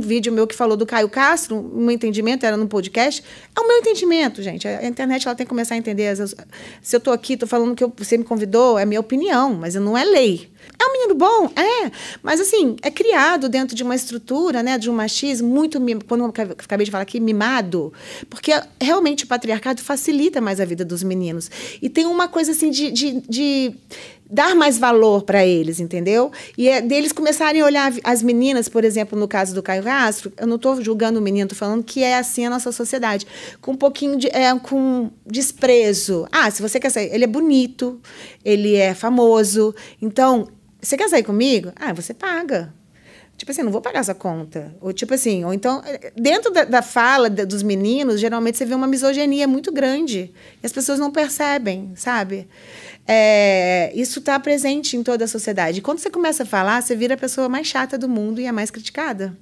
um vídeo meu que falou do Caio Castro, o meu entendimento era num podcast. É o meu entendimento, gente. A internet ela tem que começar a entender. As, se eu estou aqui, tô falando que eu, você me convidou, é minha opinião, mas não é lei. É um menino bom? É. Mas, assim, é criado dentro de uma estrutura, né, de um machismo muito, quando eu acabei de falar aqui, mimado, porque realmente o patriarcado facilita mais a vida dos meninos. E tem uma coisa, assim, de, de, de dar mais valor para eles, entendeu? E é deles começarem a olhar as meninas, por exemplo, no caso do Caio Castro, eu não estou julgando o menino, estou falando que é assim a nossa sociedade, com um pouquinho de é, com desprezo. Ah, se você quer sair, ele é bonito, ele é famoso, então você quer sair comigo? Ah, você paga. Tipo assim, não vou pagar essa conta. Ou tipo assim, ou então, eh, dentro da, da fala da, dos meninos, geralmente você vê uma misoginia muito grande. E as pessoas não percebem, sabe? É, isso está presente em toda a sociedade. E quando você começa a falar, você vira a pessoa mais chata do mundo e a é mais criticada.